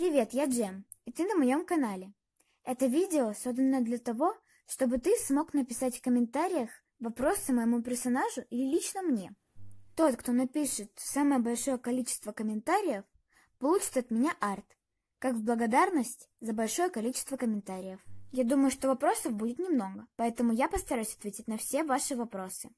Привет, я Джем, и ты на моем канале. Это видео создано для того, чтобы ты смог написать в комментариях вопросы моему персонажу или лично мне. Тот, кто напишет самое большое количество комментариев, получит от меня арт, как в благодарность за большое количество комментариев. Я думаю, что вопросов будет немного, поэтому я постараюсь ответить на все ваши вопросы.